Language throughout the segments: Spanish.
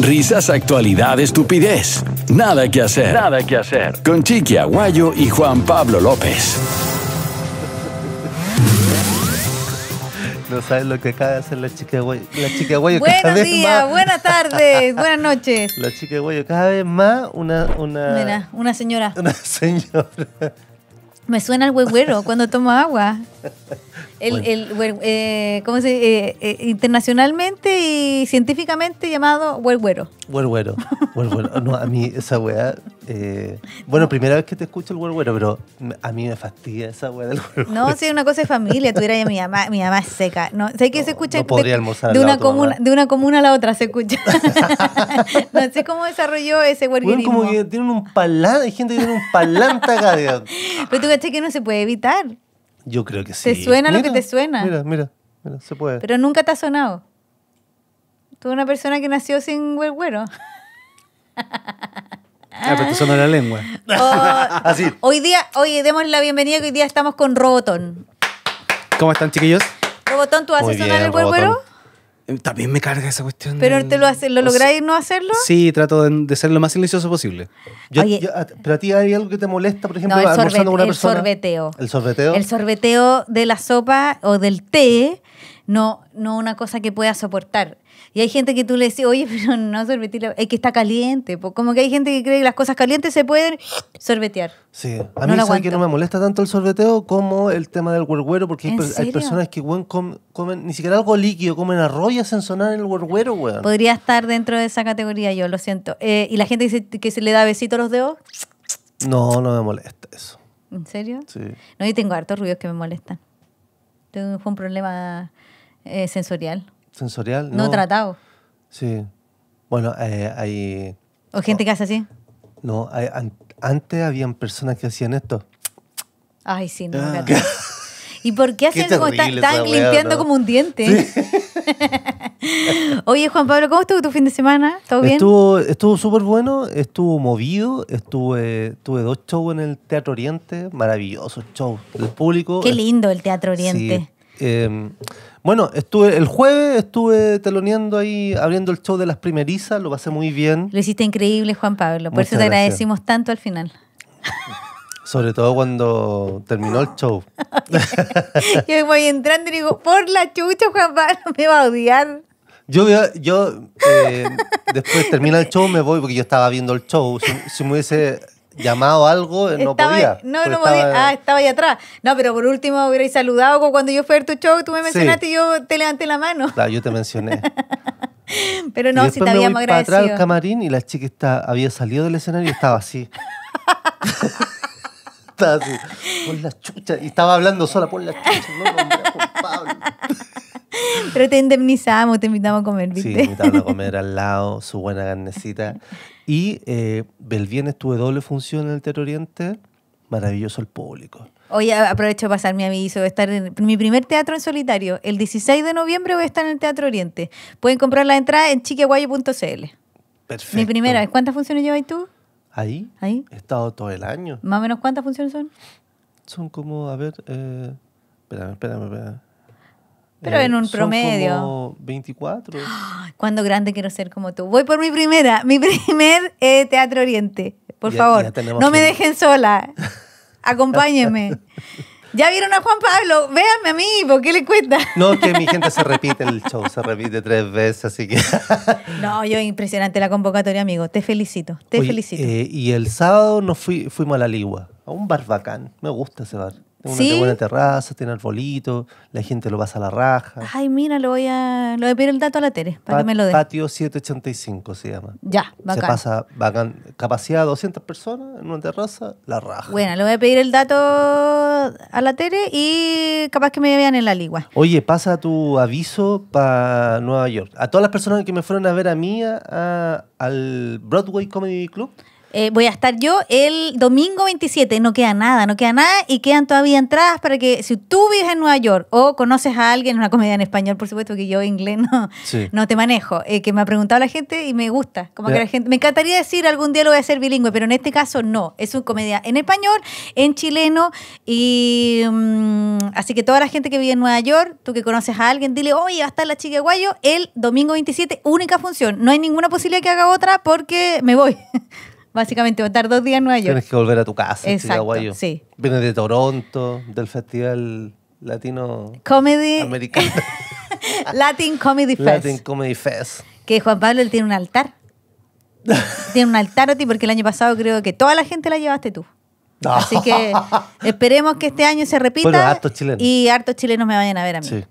Risas, actualidad, estupidez. Nada que hacer. Nada que hacer. Con Chiqui Aguayo y Juan Pablo López. No sabes lo que acaba de hacer la chica Aguayo. La chica Aguayo Buenos días, buenas tardes, buenas noches. La chica Aguayo, cada vez más una. Una, Mira, una señora. Una señora. Me suena el huehuero cuando tomo agua. El, el eh, ¿cómo se eh, eh, internacionalmente y científicamente llamado huerguero. Huerguero. huerguero. No, a mí esa weá. Eh, bueno, primera vez que te escucho el huerguero, pero a mí me fastidia esa weá del huerguero. No, sí, una cosa de familia. tú mi mamá, mi mamá es seca. No, sé que se escucha podría de, almorzar de, una comuna, de una comuna a la otra se escucha. no sé cómo desarrolló ese huerguero. como que tienen un palante, hay gente que tiene un palante acá. pero tú caché que no se puede evitar. Yo creo que sí. ¿Te suena lo que te suena? Mira, mira, se puede. Pero nunca te ha sonado. Tú una persona que nació sin huerguero. Ah, pero te suena la lengua. Oh, Así. Hoy día, oye, demos la bienvenida que hoy día estamos con Robotón. ¿Cómo están, chiquillos? Robotón, ¿tú haces sonar el huerguero? Eh, también me carga esa cuestión. Pero te lo, hace, lo lográis no hacerlo. Sí, trato de, ser lo más silencioso posible. pero a ti hay algo que te molesta, por ejemplo, no, el, el sorbeteo. El sorbeteo. El sorbeteo de la sopa o del té no, no una cosa que pueda soportar. Y hay gente que tú le decís, oye, pero no sorbetí, es que está caliente. Como que hay gente que cree que las cosas calientes se pueden sorbetear. Sí, a mí no me molesta tanto el sorbeteo como el tema del huerguero, porque hay, personas que comen, ni siquiera algo líquido, comen arroyas en sonar sonar el huerguero, weón. Podría estar dentro de esa categoría yo, lo siento. Eh, ¿Y la gente que se, le da besito a los dedos? No, no me molesta eso. ¿En serio? Sí. No, yo tengo hartos ruidos que me molestan. Tengo un problema eh, sensorial. Sensorial, no. tratado. Sí. Bueno, eh, hay... ¿O gente que hace así? No, antes habían personas que hacían esto. Ay, sí, no. Ah. ¿Y por qué hacen como tan, limpiando como un diente? Oye, Juan Pablo, ¿cómo estuvo tu fin de semana? ¿Todo bien? Estuvo, estuvo súper bueno, estuvo movido, estuve, tuve dos shows en el Teatro Oriente, maravilloso show, del público. Qué lindo el Teatro Oriente. Em, bueno, estuve el jueves estuve teloneando ahí, abriendo el show de las primerizas, lo pasé muy bien. Lo hiciste increíble, Juan Pablo. Por eso te agradecimos tanto al final. Sobre todo cuando terminó el show. yo voy entrando y digo, por la chucha, Juan Pablo, me va a odiar. Yo, yo eh, después termina el show, me voy porque yo estaba viendo el show. Si, si me hubiese llamado algo, no podía. No, no podía. Ah, estaba ahí atrás. No, pero por último hubierais saludado cuando yo fui a tu show, tú me mencionaste y yo te levanté la mano. Claro, yo te mencioné. pero no, si te habíamos agradecido. Para atrás al camarín y la chica había salido del escenario y estaba así. estaba así, pon la chucha. Y estaba hablando sola, por la chucha, no, no, por Pablo. Pero te indemnizamos, te invitamos a comer, ¿viste? Sí, invitamos a comer al lado, su buena carnecita. Y eh, el tuve doble función en el Teatro Oriente. Maravilloso el público. Hoy aprovecho de pasar mi aviso. Voy a estar en mi primer teatro en solitario. El 16 de noviembre voy a estar en el Teatro Oriente. Pueden comprar la entrada en chiqueguayo.cl. Perfecto. Mi primera ¿Cuántas funciones llevas tú? Ahí. Ahí. He estado todo el año. ¿Más o menos cuántas funciones son? Son como, a ver, eh, espérame, espérame, espérame. Pero eh, en un promedio. Son como 24. ¡Ah! Cuando grande quiero ser como tú. Voy por mi primera, mi primer eh, Teatro Oriente. Por favor, no me dejen sola. Acompáñenme. ¿Ya vieron a Juan Pablo? Véanme a mí, ¿por qué le cuesta? No, que mi gente se repite el show, se repite tres veces, así que... no, yo impresionante la convocatoria, amigo. Te felicito, te felicito. Eh, y el sábado nos fuimos a La Ligua, a un bar bacán. Me gusta ese bar una buena terraza, tiene arbolitos, la gente lo pasa a la raja. Ay, mira, le voy a, pedir el dato a la Tere para que me lo dé. Patio 785 se llama. Ya, bacán. Se pasa bacán, capacidad 200 personas en una terraza, la raja. Bueno, le voy a pedir el dato a la Tere y capaz que me vean en la ligua. Oye, pasa tu aviso para Nueva York. A todas las personas que me fueron a ver a mí al Broadway Comedy Club. Eh, voy a estar yo el domingo 27, no queda nada, no queda nada y quedan todavía entradas para que si tú vives en Nueva York o conoces a alguien, una comedia en español, por supuesto que yo inglés no, te manejo, eh, que me ha preguntado la gente y me gusta, como que la gente, me encantaría decir algún día lo voy a hacer bilingüe, pero en este caso no, es una comedia en español, en chileno y mm, así que toda la gente que vive en Nueva York, tú que conoces a alguien, dile, oye, va a estar la chica el domingo 27, única función, no hay ninguna posibilidad que haga otra porque me voy. Básicamente, estar dos días en Tienes que volver a tu casa, Exacto, sí. Vienes de Toronto, del Festival Latino... Comedy... Americano. Latin Comedy Fest. Latin Comedy Fest. Que Juan Pablo, él tiene un altar. tiene un altar a ti porque el año pasado creo que toda la gente la llevaste tú. Así que esperemos que este año se repita. hartos chilenos. Y hartos chilenos me vayan a ver a mí. Sí.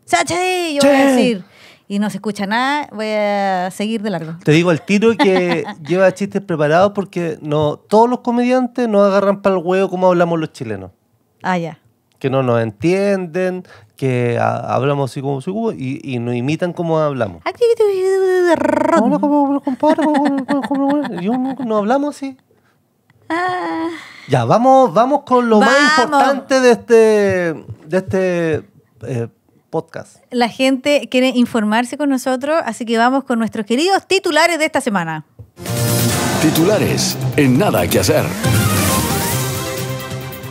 yo voy a decir y no se escucha nada, voy a seguir de largo. Te digo el tiro que lleva chistes preparados porque no todos los comediantes no agarran para el huevo como hablamos los chilenos. Ah, ya. Que no nos entienden, que hablamos así como y, y nos imitan como hablamos. Yo no, hablamos así. Ah. Ya, vamos, vamos con lo más importante de este, de este eh, la gente quiere informarse con nosotros, así que vamos con nuestros queridos titulares de esta semana. Titulares en Nada que Hacer.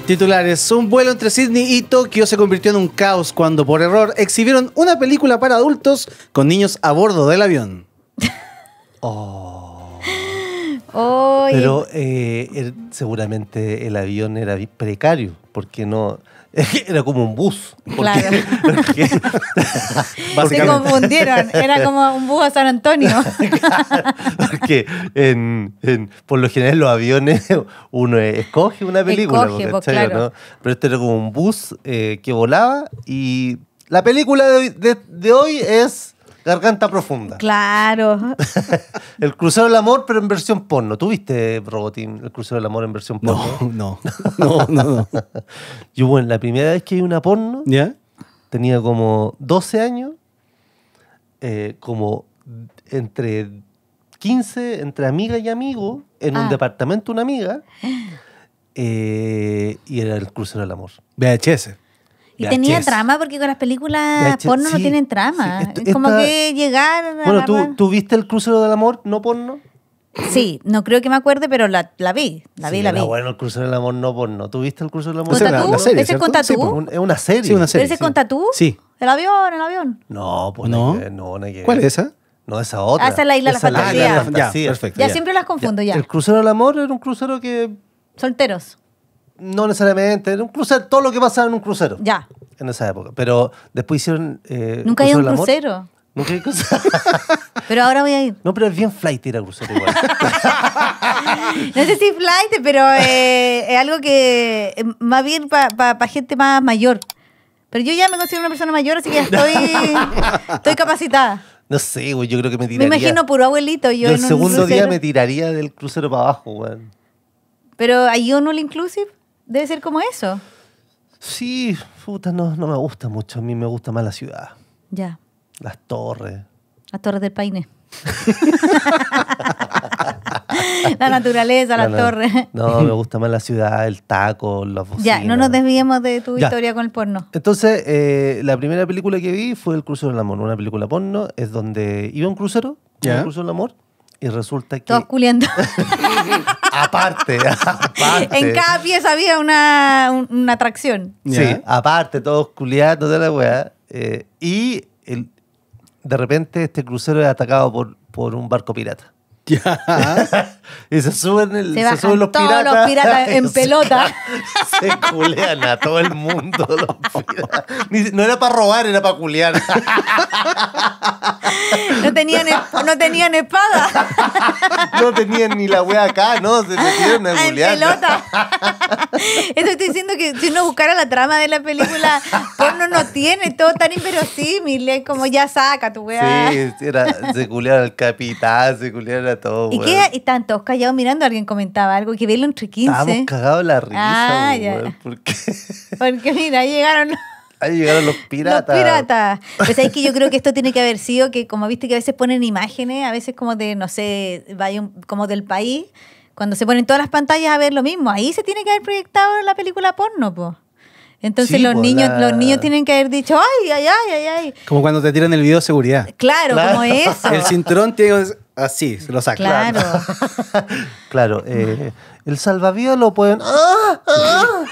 Titulares. Un vuelo entre Sydney y Tokio se convirtió en un caos cuando por error exhibieron una película para adultos con niños a bordo del avión. Oh. Pero eh, seguramente el avión era precario, porque no, Era como un bus. Claro. Se confundieron. Era como un bus a San Antonio. porque en, por lo general los aviones uno escoge una película. claro. Pero este era como un bus eh, que volaba y la película de hoy es Garganta profunda. Claro. el crucero del amor, pero en versión porno. ¿Tuviste, Robotín, el crucero del amor en versión porno? No, no. No, no, Yo, bueno, la primera vez que vi una porno, tenía como 12 años, eh, como entre 15, entre amiga y amigo, en un ah. departamento una amiga, eh, y era el crucero del amor. VHS. Y tenía trama, porque con las películas porno no tienen trama. como que llegar Bueno, ¿tú, ¿tú, viste el crucero del amor no porno? Sí, no creo que me acuerde, pero la, la vi, la vi, la vi. bueno, el crucero del amor no porno. ¿Tú viste el crucero del amor? La, serie, ¿Ese es con tatú? Sí, pues, un, es una serie. Sí, una serie. ¿Ese es con tatú? Sí. ¿El avión, el avión? No, pues no. Eh, no, no ¿Cuál es esa? No, esa otra. Ah, esa es la isla de la fantasía. Ya, perfecto. Ya, ya, siempre las confundo ya. El crucero del amor era un crucero que... Solteros. No necesariamente, en un crucero, todo lo que pasaba en un crucero. Ya. En esa época. Pero después hicieron. Eh, Nunca hay un crucero. Nunca hay crucero. pero ahora voy a ir. No, pero es bien flight ir a crucero igual. no sé si flight, pero eh, es algo que. Eh, más bien para gente más mayor. Pero yo ya me considero una persona mayor, así que estoy, estoy capacitada. No sé, güey, yo creo que me tiraría. Me imagino puro abuelito. Yo, el segundo día me tiraría del crucero para abajo, güey. Pero hay uno el inclusive. Debe ser como eso. Sí, puta, no, me gusta mucho. A mí me gusta más la ciudad. Ya. Las torres. Las torres del Paine. la naturaleza, las torres. No, me gusta más la ciudad, el taco, los. Ya, no nos desviemos de tu historia con el porno. Entonces, eh, la primera película que vi fue El crucero del amor, una película porno, es donde iba un crucero, el crucero del amor, y resulta que. Todos culiando. aparte, En cada pieza había una, una atracción. Sí, aparte, todos culiando de la weá. Eh, y el- de repente este crucero es atacado por, por un barco pirata. Ya. y se suben, se los piratas. en pelota. Se, culean a todo el mundo. no era para robar, era para culear. no, tenían, no tenían espada. no tenían ni la wea acá, ¿no? Se metieron a En pelota. Eso estoy diciendo que si uno buscara la trama de la película, uno no tiene, todo tan inverosímil. como ya saca tu wea. Sí, se culearon al capitán, se culearon a ¿Y, qué, y tantos callados mirando, alguien comentaba algo, que velo entre 15. Estábamos cagados la risa, ah, Porque mira, ahí llegaron... los piratas. Los piratas. es que yo creo que esto tiene que haber sido que, como viste que a veces ponen imágenes, a veces como de, no sé, como del país, cuando se ponen todas las pantallas a ver lo mismo, ahí se tiene que haber proyectado la película porno, pues. Entonces los niños, los niños tienen que haber dicho, ay, ay, ay, ay, ay. Como cuando te tiran el video de seguridad. Claro, como eso. El cinturón tiene Ah, sí, se lo saca. Claro. Claro, eh, el salvavidas lo pueden. ¡Ah! ¡Ah!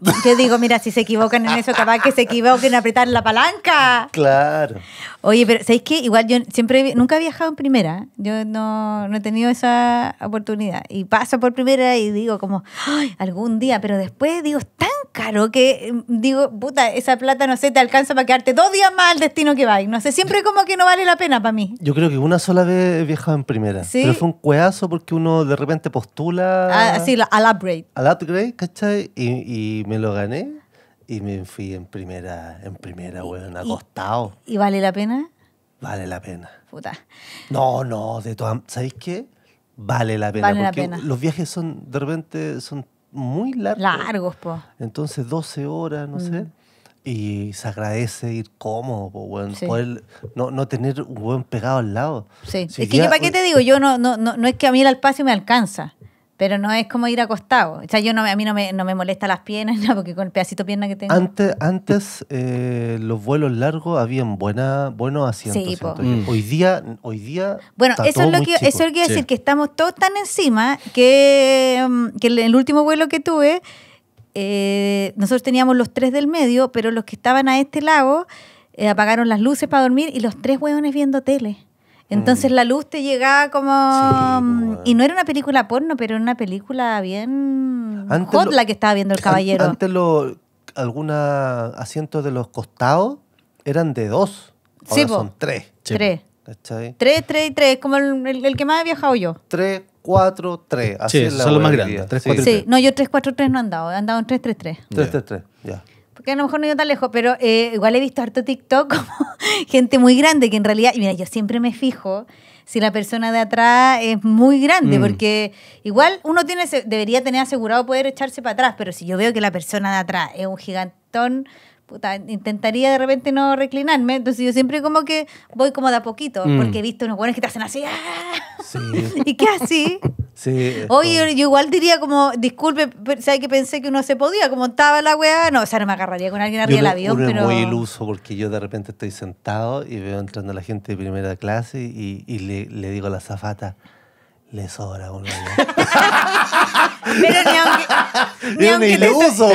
Yo digo, mira, si se equivocan en eso, capaz que se equivoquen en apretar la palanca. Claro. Oye, pero ¿sabéis qué? Igual yo siempre, nunca he viajado en primera. Yo no, no he tenido esa oportunidad. Y paso por primera y digo como, Ay, algún día, pero después digo, es tan caro que mm, digo, puta, esa plata, no sé, te alcanza para quedarte dos días más al destino que vais. No sé, siempre como que no vale la pena para mí. Yo creo que una sola vez he viajado en primera. ¿Sí? Pero fue un cueazo porque uno de repente postula... Ah, sí, al upgrade. Al upgrade, ¿cachai? y, y me lo gané y me fui en primera, en primera, weón, acostado. ¿Y, vale la pena? Vale la pena. Puta. No, no, de todas. ¿Sabéis qué? Vale la pena. Vale la pena. Los viajes son, de repente, son muy largos. Largos, po. Entonces, 12 horas, no sé. Mm. Y se agradece ir cómodo, po, no, no, tener un buen pegado al lado. Sí. es que ¿para qué te digo? Yo no, no, no, no es que a mí el alpacio me alcanza pero no es como ir acostado. O sea, yo no, a mí no me, no molesta las piernas, porque con el pedacito de pierna que tengo. Antes, antes eh, los vuelos largos habían buena, buenos asientos. Mm. Hoy día, hoy día. Bueno, eso, es lo que, que decir, que estamos todos tan encima que, mm, que el último vuelo que tuve, eh, nosotros teníamos los tres del medio, pero los que estaban a este lado eh, apagaron las luces para dormir y los tres hueones viendo tele. Entonces mm. la luz te llegaba como... Mm, y no era una película porno, pero era una película bien... Antes hot la que estaba viendo el caballero. Antes algunos asientos de los costados eran de dos. Ahora son tres. Tres. Tres, tres y tres. Como el, que más he viajado yo. Tres, cuatro, tres. Así es son los más grandes. Tres, no, yo tres, cuatro, tres no he andado. He andado tres, tres, tres. Tres, tres, tres, ya. Que a lo mejor no iba tan lejos, pero eh, igual he visto harto TikTok como gente muy grande que en realidad, y mira, yo siempre me fijo si la persona de atrás es muy grande, mm. porque igual uno tiene debería tener asegurado poder echarse para atrás, pero si yo veo que la persona de atrás es un gigantón intentaría de repente no reclinarme, entonces yo siempre como que voy como de a poquito, mm. porque he visto unos buenos que te hacen así, y que así. Sí, Oye, yo, igual diría como, disculpe, ¿sabes que pensé que uno se podía? Como estaba la weá, no, o sea, no me agarraría con alguien arriba del avión, pero... muy iluso porque yo de repente estoy sentado y veo entrando a la gente de primera clase y, le, digo a la zafata, le sobra, boludo. Mira, ni aunque. Ni aunque iluso.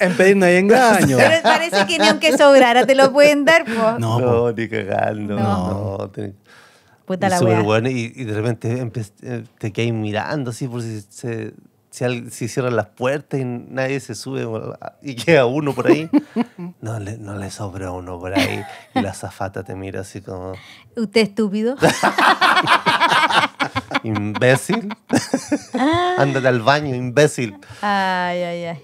en pedir no hay engaño. Pero parece que ni aunque sobrara te lo pueden dar, po. No, no ni cagando. No. Puta la super bueno, y, de repente eh, te quedas mirando así por si se. cierran las puertas y nadie se sube y queda uno por ahí, no le, no le sobra uno por ahí. Y la zafata te mira así como... ¿Usted estúpido? imbécil. Ah. Ándate al baño, imbécil. Ay, ay, ay.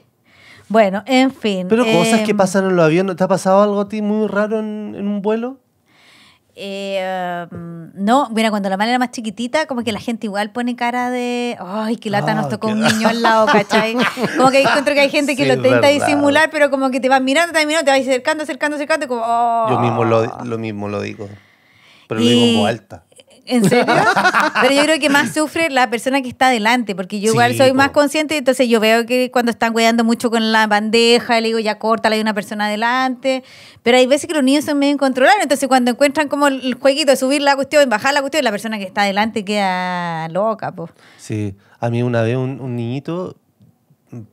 Bueno, en fin. Pero cosas que em, pasan en los aviones. ¿Te ha pasado algo a ti muy raro en, un vuelo? Eh, em, no, mira, cuando la mala era más chiquitita, como que la gente igual pone cara de, ay, qué lata, nos tocó un niño al lado, ¿cachai? Como que encuentro que hay gente que lo intenta disimular, pero como que te vas mirando, te mirando, te vas acercando, acercando, acercando, Yo mismo oh". lo, mismo lo digo, pero lo digo alta. ¿En serio? Pero yo creo que más sufre la persona que está adelante, porque yo igual soy más consciente, entonces yo veo que cuando están cuidando mucho con la bandeja, le digo, ya la de una persona adelante. Pero hay veces que los niños son medio incontrolables, entonces cuando encuentran como el jueguito de subir la cuestión, bajar la cuestión, la persona que está adelante queda loca, pues. Sí, a mí una vez un, niñito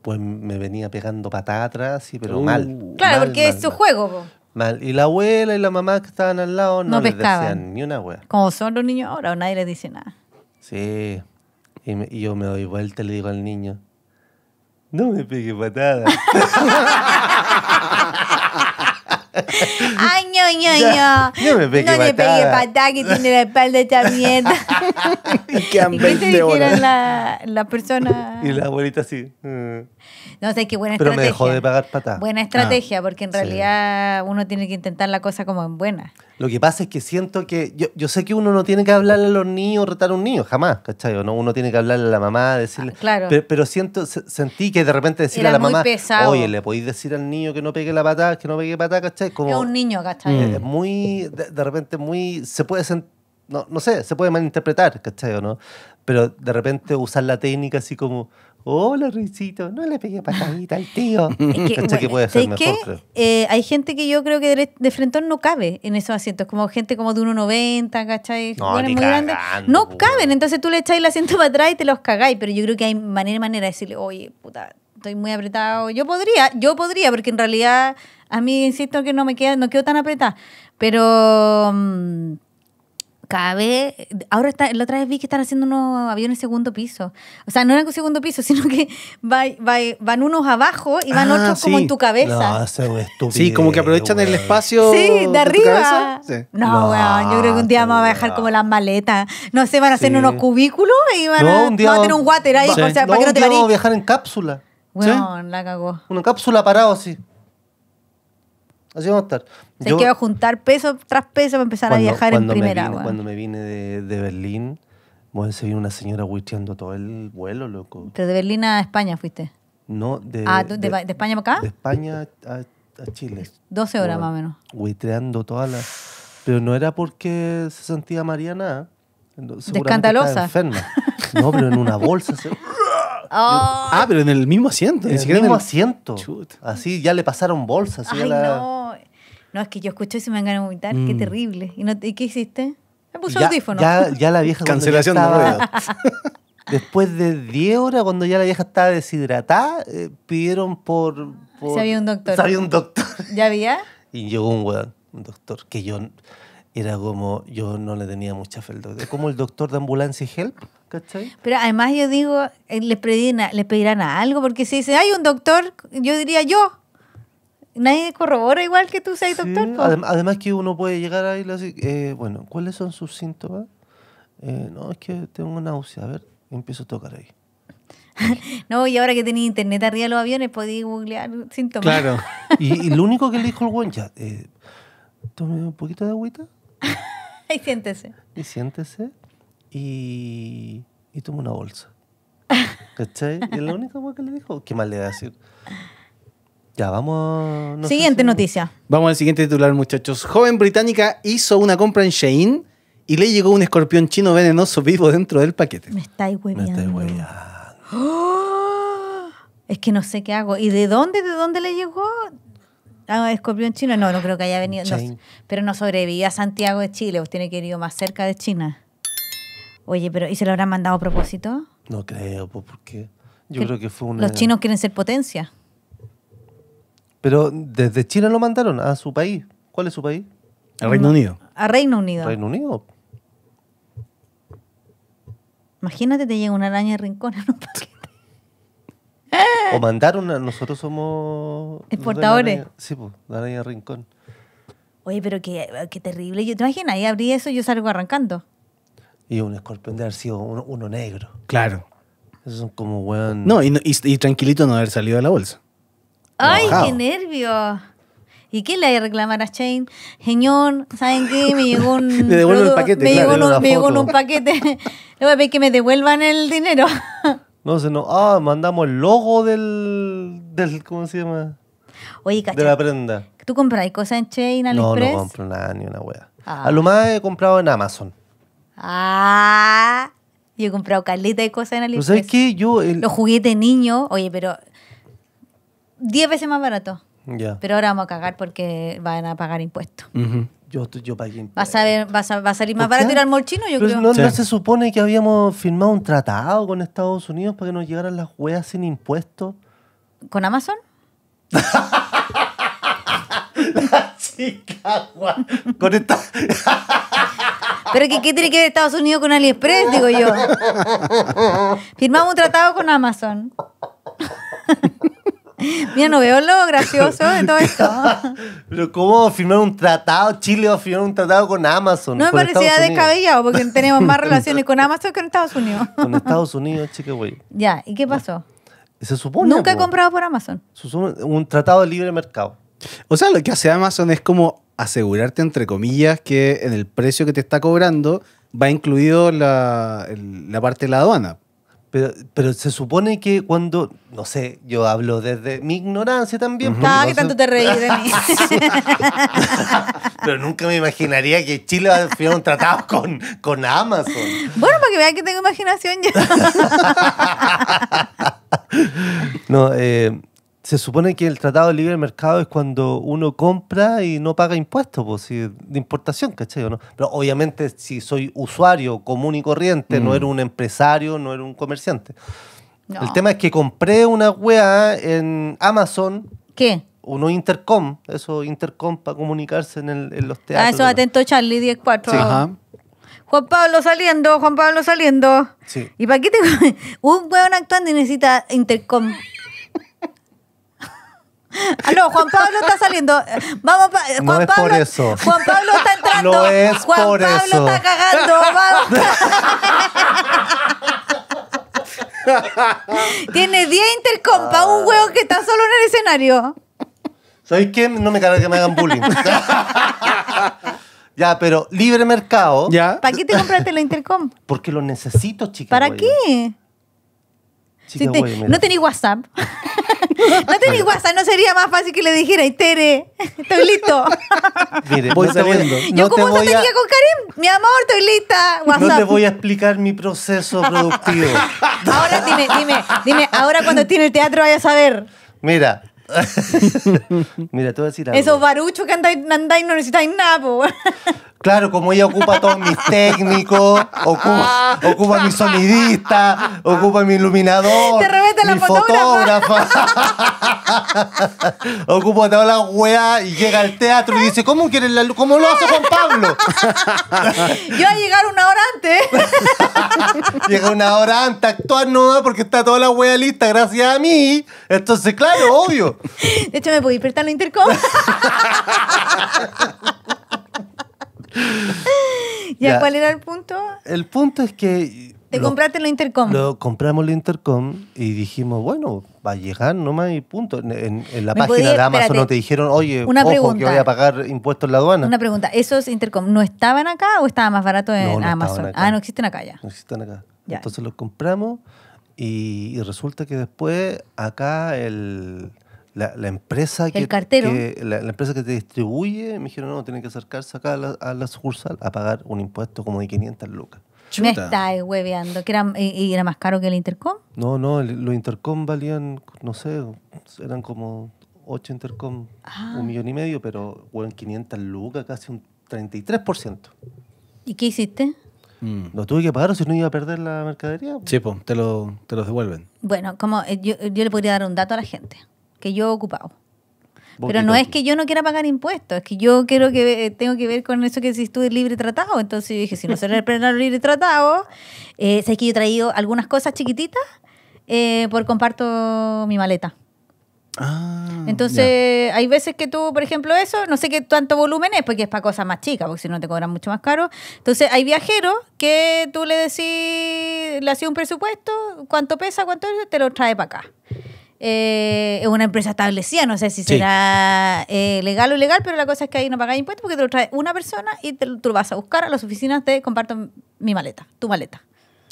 pues me venía pegando patada atrás, pero uh. mal. Claro, porque es su juego. Po. Y la abuela y la mamá que estaban al lado no, no les decían ni una wea. Como son los niños ahora, nadie les dice nada. Sí. Y, yo me doy vuelta y le digo al niño, no me pegue patada. Ay, ño, ño, ño. No me pegue patada. No le pegue patada que tiene la espalda esta mierda. y que qué te la, la persona? Y la abuelita sí mm". No sé, qué buena estrategia. me dejó de pagar Buena ah, estrategia, porque en realidad uno tiene que intentar la cosa como en buena. Lo que pasa es que siento que. Yo, sé que uno no tiene que hablarle a los niños, retar a un niño, jamás, ¿cachai? no, uno tiene que hablarle a la mamá, decirle. Ah, claro. Pero, siento, sentí que de repente decirle a la mamá. Oye, le podéis decir al niño que no pegue la patada, que no pegue patada, ¿cachai? Como, es un niño, ¿cachai? muy. De, de repente, muy. Se puede sentir no, no sé, se puede malinterpretar, ¿cachai o no? Pero de repente usar la técnica así como, hola Ricito, no le pegué patadita al tío. ¿Cachai? que puede ser mejor, eh, hay gente que yo creo que de, frente no cabe en esos asientos, como gente como de 1,90, ¿cachai? No, muy No caben, entonces tú le echáis el asiento para atrás y te los cagáis, pero yo creo que hay manera manera de decirle, oye, puta, estoy muy apretado. Yo podría, yo podría, porque en realidad a mí, insisto, que no me queda, no quedo tan apretada, pero... Mm, cada ahora está, la otra vez vi que están haciendo unos aviones segundo piso. O sea, no eran segundo piso, sino que van unos abajo y van ah, otros como en tu cabeza. Sí, como que aprovechan el espacio. Sí, de arriba. No, weón, yo creo que un día vamos a dejar como las maletas. No sé, van a hacer unos cubículos y van, a, tener un water ahí, o sea, para que no te viajar en cápsula. Weón, la cagó. Una cápsula parada sí Así vamos a estar. Se yo, a juntar peso tras peso para empezar a viajar en primera. Me cuando me vine de, Berlín, se vino una señora huiteando todo el vuelo, loco. ¿De Berlín a España fuiste? No, de, ah, de, España para acá? De España a, Chile. 12 horas más o menos. Huitreando toda la... Pero no era porque se sentía Mariana. Descandalosa. No, pero en una bolsa. Ah, pero en el mismo asiento. En el mismo asiento. Así ya le pasaron bolsas. Ay, no. No, es que yo escuché y se me van a vomitar, qué mm. terrible. ¿Y, no, qué hiciste? Me puso ya, Ya, la vieja. Cancelación estaba, de ruedas. Después de 10 horas, cuando ya la vieja estaba deshidratada, eh, pidieron por, por. había un doctor. había un doctor. ¿Ya había? Y llegó un weón, un doctor, que yo era como, yo no le tenía mucha fe al Como el doctor de ambulancia y help, ¿cachai? Pero además yo digo, eh, les pedirán, les pedirán algo, porque si dicen, hay un doctor, yo diría yo nadie corrobora igual que tú seas doctor. además que uno puede llegar ahí y eh, bueno, ¿cuáles son sus síntomas? Eh, no, es que tengo náusea, a ver, empiezo a tocar ahí. no, y ahora que tenía internet arriba de los aviones, podía googlear síntomas. Claro. y, lo único que le dijo el buen ya, eh, tome un poquito de agüita. y siéntese. Y siéntese. Y, y una bolsa. ¿Cachai? Y es único que le dijo. ¿Qué más le voy a decir? Ya, vamos. siguiente noticia. Vamos al siguiente titular, muchachos. Joven británica hizo una compra en Shein y le llegó un escorpión chino venenoso vivo dentro del paquete. Me estáis hueviando Me Es que no sé qué hago. ¿Y de dónde, de dónde le llegó? Ah, escorpión chino. No, no creo que haya venido. pero no sobrevivía a Santiago de Chile. Usted tiene que ir más cerca de China. Oye, pero ¿y se lo habrán mandado a propósito? No creo, pues, porque yo creo que fue una... Los chinos quieren ser potencia. Pero desde China lo mandaron a su país. ¿Cuál es su país? A Reino Unido. A Reino Unido. Reino Unido. Imagínate, te llega una araña de rincón en un paquete. O mandaron, nosotros somos... Exportadores. Sí, pues, araña de rincón. Oye, pero qué, terrible. Yo, ¿Te imaginas? Ahí abrí eso y yo salgo arrancando. Y un escorpión de haber sido uno, negro. Claro. Esos son como, weón... No y tranquilito no haber salido de la bolsa. ¡Ay, qué nervio! ¿Y qué le hay reclamar a Chain? Señor, ¿saben qué? Me llegó un. paquete, me, llegó, un, un paquete. Le voy a pedir que me devuelvan el dinero. No, sé, no. Ah, mandamos el logo del. del ¿Cómo se llama? Oye, cacho. De la prenda. ¿Tú compras cosas en Chain, AliExpress? No, no compro nada, ni una wea. Ah. A lo más he comprado en Amazon. Ah. Yo he comprado Carlita y cosas en AliExpress. ¿Sabes qué? Yo. Los juguetes niños. Oye, pero 10 veces más barato. Pero ahora vamos a cagar porque van a pagar impuestos. Yo, pagué ¿Vas a ¿Va a, salir más barato ir al mall No, se supone que habíamos firmado un tratado con Estados Unidos para que nos llegaran las juegas sin impuestos? ¿Con Amazon? La chica, Pero ¿qué tiene que ver Estados Unidos con AliExpress? Digo yo. Firmamos un tratado con Amazon. Mira, no veo lo gracioso de todo esto. Pero ¿cómo firmar un tratado? Chile va a firmar un tratado con Amazon. No me parecía descabellado porque tenemos más relaciones con Amazon que con Estados Unidos. Con Estados Unidos, chica, güey. Ya, ¿y qué pasó? Se supone. Nunca he comprado por Amazon. Un tratado de libre mercado. O sea, lo que hace Amazon es como asegurarte, entre comillas, que en el precio que te está cobrando va incluido la, la parte de la aduana. Pero, pero, se supone que cuando, no sé, yo hablo desde mi ignorancia también. Ah, que tanto te reí de mí. pero nunca me imaginaría que Chile va a firmar un tratado con, con Amazon. Bueno, para que vean que tengo imaginación yo. no, eh, se supone que el Tratado de Libre Mercado es cuando uno compra y no paga impuestos pues, de importación, ¿cachai? Pero obviamente si soy usuario común y corriente, no mm. era un empresario, no era un comerciante. El tema es que compré una weá en Amazon. ¿Qué? Uno intercom, eso intercom para comunicarse en, el, los ah, teatros. Ah, eso atento Charlie 104. Sí. Juan Pablo saliendo, Juan Pablo saliendo. Sí. ¿Y para qué te... un weón actuando y necesita intercom? No Juan Pablo está saliendo. Eh, vamos, eh, Juan no es Pablo. Por eso. Juan Pablo está entrando. Juan Pablo está cagando. Tiene 10 intercompa, un ah. huevo que está solo en el escenario. ¿Sabéis qué? No me carga que me hagan bullying. ya, pero libre mercado. ¿Para qué te compraste la intercom? Porque lo necesito, chicas. ¿Para qué? no tenés WhatsApp. No tenés WhatsApp, no sería más fácil que le dijera, Tere, estoy listo. Mire, voy sabiendo. Yo no como te diga con Karim, mi amor, estoy lista. WhatsApp. No te voy a explicar mi proceso productivo. ahora dime, dime, dime, ahora cuando esté en el teatro vaya a saber. Mira, Mira, te voy a decir Esos baruchos que andáis, andáis no necesitáis nada, po. Claro, como ella ocupa todos mis técnicos, ocupa, ah. ocupa mi sonidista, ocupa mi iluminador, Te la fotógrafa. ocupa toda la weas y llega al teatro y dice, ¿cómo, quieres ¿Cómo lo hace Juan Pablo? Yo a llegar una hora antes. llega una hora antes a actuar nomás porque está toda la wea lista gracias a mí. Entonces, claro, obvio. De hecho, me pude despertar la intercom. ¿Ya, cuál era el punto? El punto es que. Te comprarte compraste la intercom. Lo compramos la intercom y dijimos, bueno, va a llegar nomás y punto. En, la página de Amazon no te dijeron, oye, ojo, que voy a pagar impuestos en la aduana. Una pregunta, ¿esos intercom no estaban acá o estaba más barato en Amazon? Ah, no existen acá ya. No existen acá. Entonces los compramos y resulta que después acá el la, empresa que, la, empresa que te distribuye me dijeron, no, tiene que acercarse acá a la, sucursal a pagar un impuesto como de 500 lucas. Me estáis hueveando. ¿Que era, y, era más caro que el Intercom? No, no, los Intercom valían, no sé, eran como 8 Intercom, ah. un millón y medio, pero bueno, 500 lucas, casi un 33%. ¿Y qué hiciste? Mm. Lo tuve que pagar o si no iba a perder la mercadería. Sí, pues, te, lo, te los devuelven. Bueno, como eh, yo, yo le podría dar un dato a la gente que yo he ocupado. Pero no es que yo no quiera pagar impuestos, es que yo quiero que eh, tengo que ver con eso que si estuve libre tratado. Entonces yo dije, si no soy el libre tratado, eh, sé que yo he traído algunas cosas chiquititas eh, por comparto mi maleta. Ah, Entonces, hay veces que tú, por ejemplo, eso, no sé qué tanto volumen es, porque es para cosas más chicas, porque si no te cobran mucho más caro. Entonces, hay viajeros que tú le decís, le haces un presupuesto, cuánto pesa, cuánto, te lo trae para acá. Eh, es una empresa establecida, no sé si será eh, legal o ilegal, pero la cosa es que ahí no pagáis impuestos porque te lo trae una persona y tú lo vas a buscar a las oficinas de comparto mi maleta, tu maleta.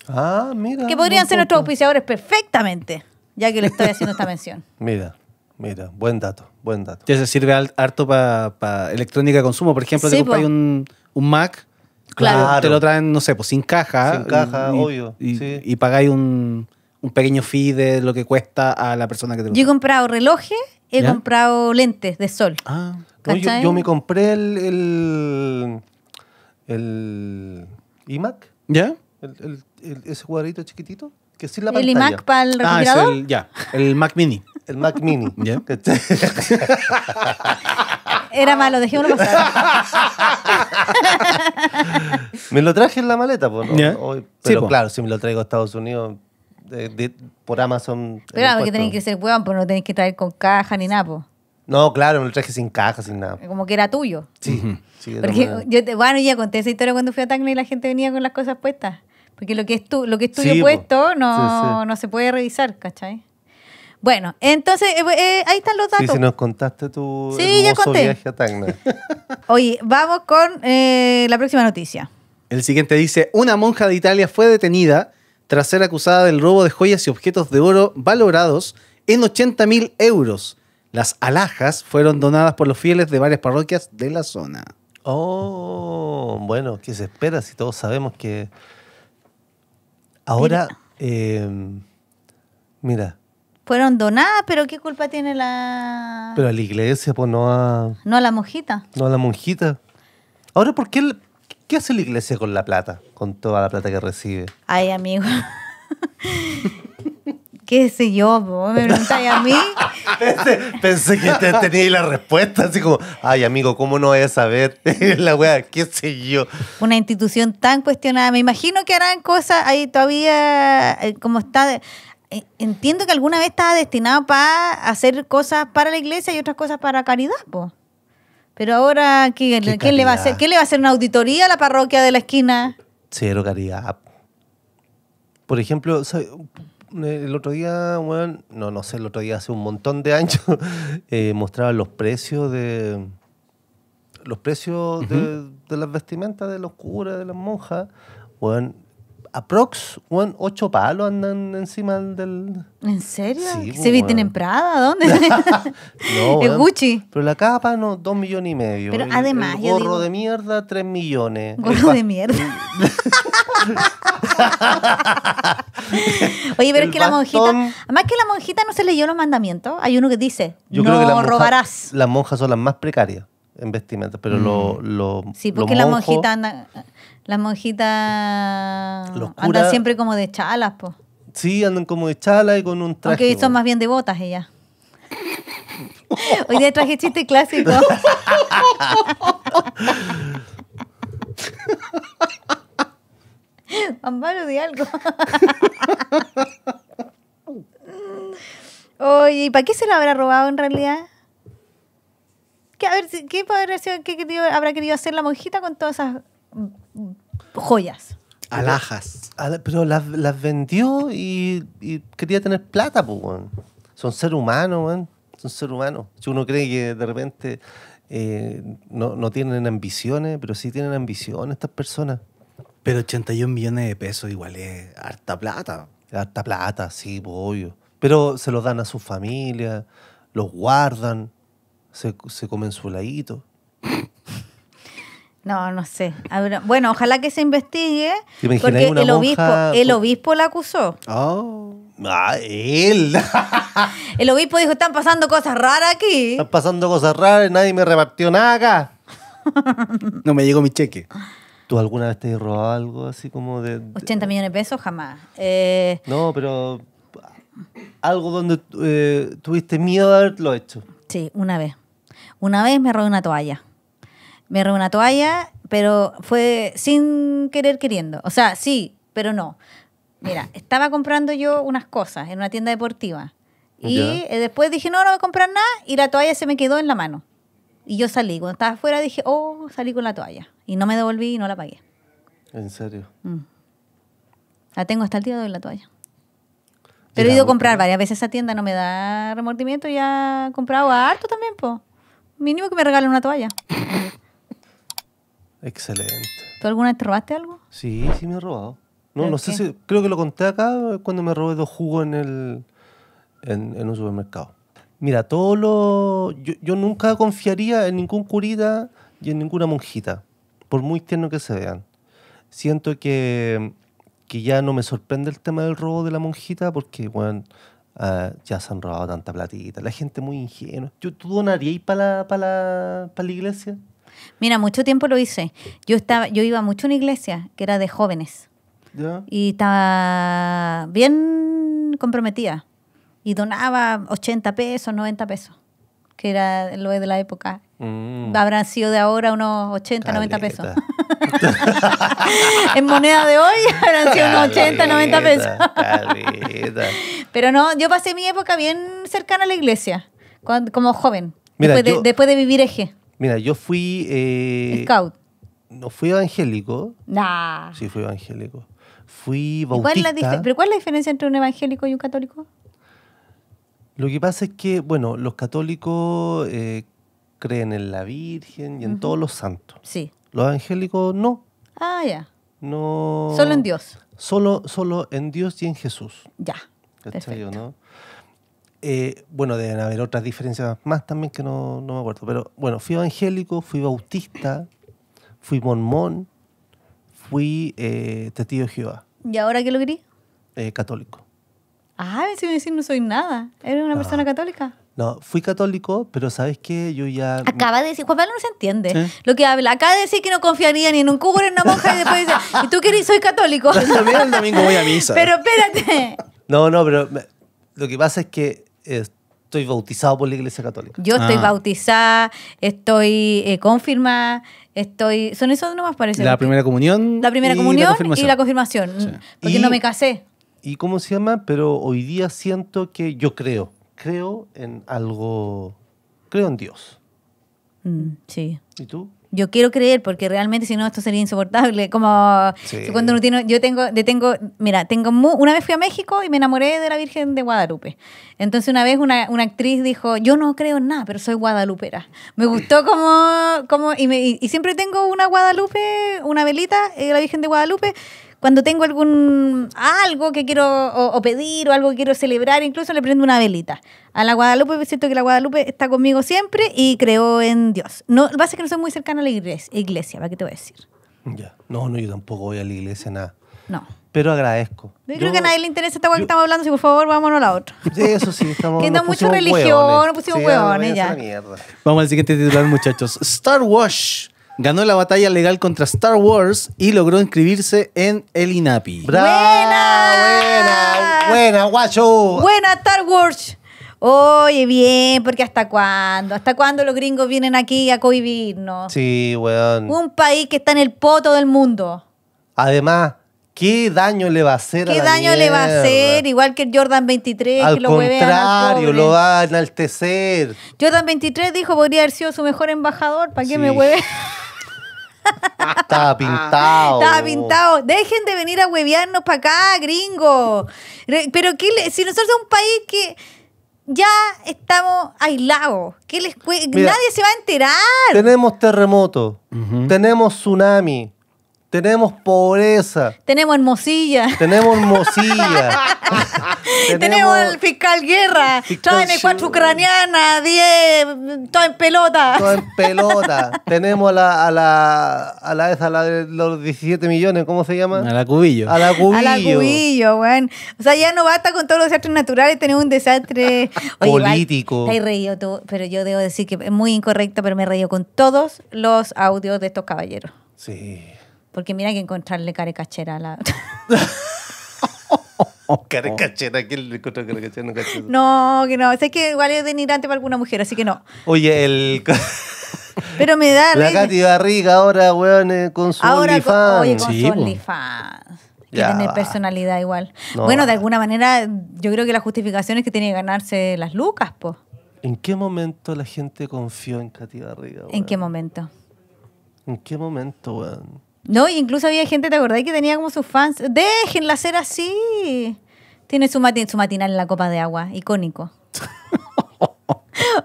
Ah, mira. Que podrían ser nuestros auspiciadores perfectamente, ya que le estoy haciendo esta mención. Mira. Mira, buen dato, buen dato. se sirve harto para electrónica de consumo. Por ejemplo, te compras un, Mac, claro. te lo traen, no sé, pues sin caja. Sin caja, obvio. y pagáis un, un pequeño fee de lo que cuesta a la persona que te lo Yo he comprado relojes, he comprado lentes de sol. Ah, yo, me compré el, el, el iMac. ¿Ya? El, ese cuadradito chiquitito. Que la pantalla. ¿El iMac para el ah, refrigerador? Ah, es el, ya, el Mac Mini. El Mac Mini. ¿Ya? Era malo, dejémoslo pasar. me lo traje en la maleta, pues. pero claro, si me lo traigo a Estados Unidos por Amazon. pero Claro, que tenéis que ser weón, pero pues no tenéis que traer con caja ni nada, No, claro, me lo traje sin caja, sin nada. Como que era tuyo. Sí, sí Porque yo bueno, ya conté esa historia cuando fui a Tacna y la gente venía con las cosas puestas. Porque lo que es, tu, lo que es tuyo puesto no, no se puede revisar, ¿cachai? Bueno, entonces eh, eh, ahí están los datos. Sí, si nos contaste tu sí, viaje a Tacna. Oye, vamos con eh, la próxima noticia. El siguiente dice, una monja de Italia fue detenida tras ser acusada del robo de joyas y objetos de oro valorados en 80 mil euros. Las alhajas fueron donadas por los fieles de varias parroquias de la zona. Oh, bueno, ¿qué se espera si todos sabemos que ahora... Mira. Em, mira. Fueron donadas, pero ¿qué culpa tiene la... Pero a la iglesia, pues no a... No a la monjita. No a la monjita. Ahora, ¿por qué, ¿Qué hace la iglesia con la plata? Con toda la plata que recibe. Ay, amigo. ¿Qué sé yo? vos? ¿Me preguntáis a mí? pensé, que tenías la respuesta, así como, ay, amigo, ¿cómo no es, a saber? la wea, ¿qué sé yo? Una institución tan cuestionada. Me imagino que harán cosas ahí todavía, eh, como está. Eh, entiendo que alguna vez estaba destinado para hacer cosas para la iglesia y otras cosas para caridad, pues. Pero ahora, le va a hacer? ¿Qué le va a hacer una auditoría a la parroquia de la esquina? Cero caridad. Por ejemplo, el otro día, bueno, no, no sé, el otro día hace un montón de años, eh, mostraba mostraban los precios de los precios de, las vestimentas de los curas, de las monjas. Bueno, aprox, bueno, ocho palos andan encima del... ¿En serio? Pues, ¿Se visten en Prada? ¿Dónde? no, Gucci. Pero la capa, no, dos millones y medio. Pero además... gorro yo de mierda, tres millones. Gorro de mierda. Oye, pero es que la monjita, además que la monjita no se leyó los mandamientos, hay uno que dice, yo no creo que robarás. Las monjas son las más precarias en vestimentas, pero lo, mm. Sí, porque la monjita anda... Las monjitas andan siempre como de chalas, po. Sí, andan como de chalas y con un traje. Porque son más bien devotas ellas. Hoy traje chiste clásico. Amparo de algo. Oye, ¿y para qué se lo habrá robado en realidad? ¿Qué, a ver, ¿qué, qué, qué habrá querido hacer la monjita con todas esas joyas. Alhajas. Pero las, vendió y, quería tener plata, pues, Son ser humanos, weón. Son ser humanos. Si uno cree que de repente eh, no, no tienen ambiciones, pero sí tienen ambiciones estas personas. Pero 81 millones de pesos igual es harta plata. Harta plata, sí, Pero se los dan a su familia, los guardan, se, se comen su ladito. No, no sé. Bueno, ojalá que se investigue. Porque el obispo, el obispo la acusó. Oh. Ah, él. el obispo dijo, están pasando cosas raras aquí. Están pasando cosas raras, nadie me repartió nada acá. no me llegó mi cheque. ¿Tú alguna vez te has robado algo así como de...? 80 millones de pesos, jamás. Eh, no, pero algo donde eh, tuviste miedo de haberlo hecho. Sí, una vez. Una vez me robé una toalla me robé una toalla, pero fue sin querer queriendo. O sea, sí, pero no. Mira, estaba comprando yo unas cosas en una tienda deportiva. Y eh, después dije, no, no voy a comprar nada. Y la toalla se me quedó en la mano. Y yo salí. Cuando estaba afuera dije, oh, salí con la toalla. Y no me devolví y no la pagué. ¿En serio? Mm. La tengo hasta el día de hoy la toalla. Pero he ido a comprar varias veces esa tienda, no me da remordimiento. Ya he comprado harto también, po. Mínimo que me regalen una toalla. Excelente. ¿Tú alguna vez te robaste algo? Sí, sí me he robado. No, no sé si. Creo que lo conté acá cuando me robé dos jugos en, el, en, un supermercado. Mira, todo lo. Yo, nunca confiaría en ningún curita y en ninguna monjita, por muy tierno que se vean. Siento que, que ya no me sorprende el tema del robo de la monjita porque, bueno, ah, ya se han robado tanta platita. La gente muy ingenua. Yo, ¿Tú donarías para para la, para la iglesia? Mira, mucho tiempo lo hice. Yo estaba, yo iba mucho a una iglesia que era de jóvenes. Y estaba bien comprometida. Y donaba 80 pesos, 90 pesos, que era lo de la época. Mm. Habrán sido de ahora unos 80, 90 pesos. en moneda de hoy habrán sido unos 80, 90 pesos. Pero no, yo pasé mi época bien cercana a la iglesia, como joven, después de vivir eje. Mira, yo fui. Eh, Scout. No fui evangélico. Nah. Sí, fui evangélico. Fui bautista. ¿Pero cuál es la diferencia entre un evangélico y un católico? Lo que pasa es que, bueno, los católicos eh, creen en la Virgen y en todos los santos. Sí. Los evangélicos no. Ah, ya. No. Solo en Dios. Solo, solo en Dios y en Jesús. Ya. ¿Cachai no? Eh, bueno, deben haber otras diferencias más también que no, no, me acuerdo, pero bueno, fui evangélico, fui bautista, fui mormón, fui eh, testigo de Jehová. ¿Y ahora qué lo quería? Eh, católico. Ah, si me decís no soy nada, eres una persona católica. No, fui católico, pero ¿sabes qué? Yo ya... Acaba de decir, Juan Pablo no se entiende lo que habla. Acaba de decir que no confiaría ni en un cubo ni en una monja y después dice, ¿y tú querés? Soy católico. También el domingo voy a misa. Pero espérate. No, no, pero lo que pasa es que estoy bautizado por la Iglesia Católica. Yo estoy ah. bautizada, estoy eh, confirmada, estoy... Son esos nomás parece. La primera comunión. La primera y comunión la y la confirmación. Mm, porque no me casé. ¿Y cómo se llama? Pero hoy día siento que yo creo. Creo en algo... Creo en Dios. Mm, sí. ¿Y tú? yo quiero creer, porque realmente si no esto sería insoportable. Como cuando no tiene, yo tengo, tengo mira, tengo una vez fui a México y me enamoré de la Virgen de Guadalupe. Entonces una vez una, actriz dijo, yo no creo en nada, pero soy guadalupera. Me gustó como, como y, siempre tengo una Guadalupe, una velita, de eh, la Virgen de Guadalupe, cuando tengo algún algo que quiero o, pedir o algo que quiero celebrar, incluso le prendo una velita. A la Guadalupe, siento que la Guadalupe está conmigo siempre y creo en Dios. No, lo que pasa es que no soy muy cercana a la iglesia, ¿para qué te voy a decir? Ya. No, no, yo tampoco voy a la iglesia, nada. No. Pero agradezco. Yo, creo que a nadie le interesa esta cosa que estamos hablando, así por favor, vámonos a la otra. eso sí, estamos. que no mucho religión, no pusimos sí, hueones ya. Vamos al siguiente titular, muchachos. Star Wars Ganó la batalla legal contra Star Wars y logró inscribirse en el INAPI. ¡Buena! ¡Buena! ¡Buena, guacho! ¡Buena, Star Wars! Oye, bien, porque ¿hasta cuándo? ¿Hasta cuándo los gringos vienen aquí a cohibirnos? Sí, weón. Un país que está en el poto del mundo. Además, ¿qué daño le va a hacer ¿Qué ¿Qué daño le va a hacer? Igual que el Jordan 23, que lo contrario, lo va a enaltecer. Jordan 23 dijo podría haber sido su mejor embajador. ¿Para qué me hueve? Estaba ah. pintado. Estaba pintado. Dejen de venir a huevearnos para acá, gringo. Pero ¿qué si nosotros somos un país que ya estamos aislados, ¿qué les Nadie se va a enterar. Tenemos terremoto, tenemos tsunami, tenemos pobreza. Tenemos hermosilla. Tenemos hermosilla. tenemos, el fiscal guerra. Todo en cuatro ucraniana, diez, todo en pelota. Todo en pelota. tenemos a la, a la, a la, de los 17 millones, ¿cómo se llama? A la cubillo. A la cubillo. A la cubillo, O sea, ya no basta con todos los desastres naturales, tenemos un desastre político. Te reído pero yo debo decir que es muy incorrecto, pero me he reído con todos los audios de estos caballeros. Sí. Porque mira que encontrarle carecachera a la... ¿Carecachera? ¿quién le encontró carecachera? No, no, que no. Es que igual es denigrante para alguna mujer, así que no. Oye, el. Pero me da. La Katy Barriga ahora, weón, eh, con su OnlyFans. oye, con su OnlyFans. Que personalidad igual. Bueno, de alguna manera, yo creo que la justificación es que tiene que ganarse las lucas, po. ¿En qué momento la gente confió en Katy Barriga? Weón? ¿En qué momento? ¿En qué momento, weón? No, incluso había gente, ¿te acordás? Que tenía como sus fans. Déjenla ser así. Tiene su, su matinal en la copa de agua, icónico.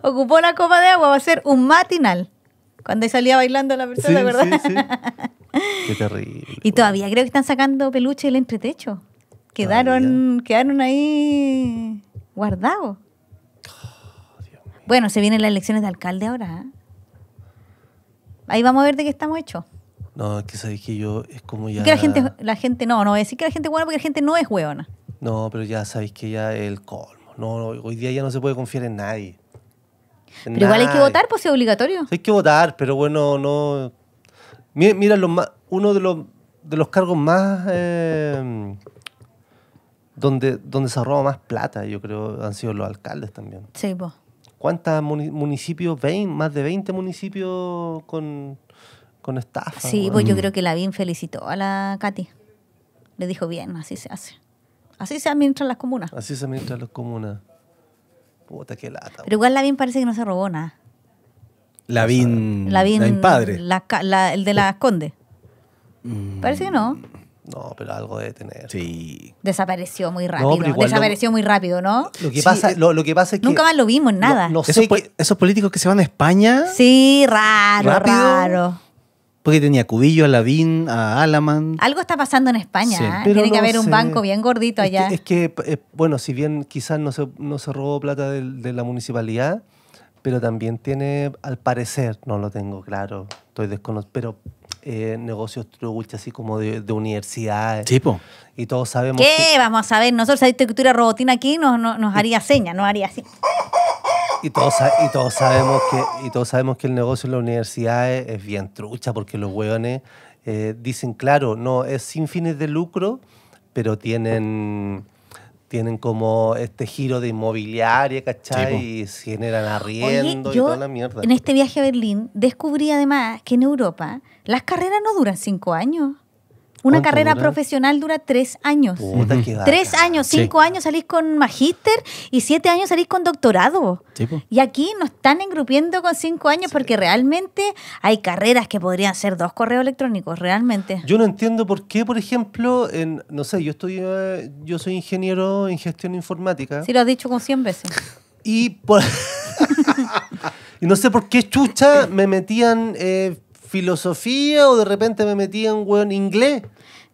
Ocupó la copa de agua, va a ser un matinal. Cuando salía bailando la persona, ¿te acordás? Qué terrible. Y todavía creo que están sacando peluche del entretecho. Quedaron, quedaron ahí guardados. Oh, bueno, se vienen las elecciones de alcalde ahora. ¿eh? Ahí vamos a ver de qué estamos hechos. No, es que sabéis que yo es como ya. Que la gente, la gente no, no decir que la gente es buena porque la gente no es hueona. No, pero ya sabéis que ya es el colmo. No, hoy día ya no se puede confiar en nadie. pero igual hay que votar, pues es obligatorio. Hay que votar, pero bueno, no. Mira, más, uno de los, de los cargos más. Em, donde, donde se roba más plata, yo creo, han sido los alcaldes también. Sí, pues. ¿Cuántos municipios? más de 20 municipios con con estafa. Sí, pues yo mm. creo que la felicitó a la Katy. Le dijo, bien, así se hace. Así se administran las comunas. Así se administran las comunas. Puta, que lata. Pero igual la parece que no se robó nada. La Lavín la padre. el de la conde mm. Parece que no. No, pero algo debe tener. Sí. Desapareció muy rápido. Desapareció muy rápido, ¿no? Eh, lo que, pasa, es que. Nunca más lo vimos, nada. esos, políticos que se van a España. Sí, raro, raro. Porque tenía Cubillo, a Lavín, a Alaman. Algo está pasando en España. ¿eh? Tiene que haber un banco bien gordito allá. es que, eh, bueno, si bien quizás no se, robó plata de, la municipalidad, pero también tiene, al parecer, no lo tengo claro, estoy desconocido, pero eh, negocios así como de, universidad, universidades. Tipo. Y todos sabemos. ¿Qué? Vamos a saber, nosotros esta estructura robotina aquí nos, nos, nos haría seña, no haría así. Y todos, sabemos que, y todos sabemos que el negocio en la universidad es bien trucha porque los hueones eh, dicen, claro, no, es sin fines de lucro, pero tienen tienen como este giro de inmobiliaria, ¿cachai? y generan arriendo y toda la mierda. En este viaje a Berlín descubrí además que en Europa las carreras no duran cinco años. Una carrera profesional dura tres años. tres años, cinco años salís con magíster y siete años salís con doctorado. y aquí nos están engrupiendo con cinco años porque realmente hay carreras que podrían ser dos correos electrónicos, realmente. Yo no entiendo por qué, por ejemplo, en, no sé, yo, estoy, eh, yo soy ingeniero en gestión informática. Sí, lo has dicho como cien veces. Y no sé por qué chucha me metían eh, filosofía o de repente me metían, weón, inglés.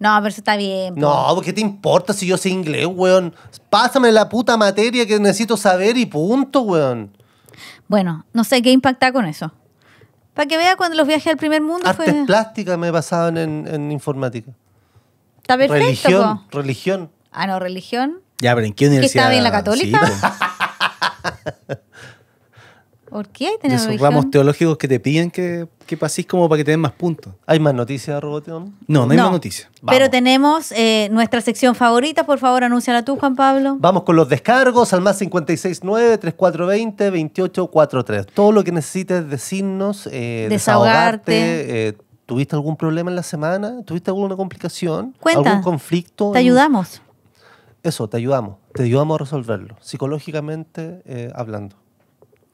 No, pero eso está bien. No, ¿qué te importa si yo soy inglés, weón? Pásame la puta materia que necesito saber y punto, weón. Bueno, no sé qué impacta con eso. Para que vea cuando los viajes al primer mundo Artes fue... plásticas me pasaban en, en informática. Está perfecto. Religión, religión. Ah, no, religión. Ya, pero ¿en qué universidad? estaba bien la católica. ¿Por qué hay teológicos que te piden que, que como para que te den más puntos. ¿Hay más noticias de roboteo? No, no hay más noticias. Pero tenemos eh, nuestra sección favorita, por favor, anúnciala tú, Juan Pablo. Vamos con los descargos al más 569-3420-2843. Todo lo que necesites decirnos, eh, desahogarte. Eh, ¿Tuviste algún problema en la semana? ¿Tuviste alguna complicación? ¿Algún conflicto? Te ayudamos. Eso, te ayudamos. Te ayudamos a resolverlo, psicológicamente hablando.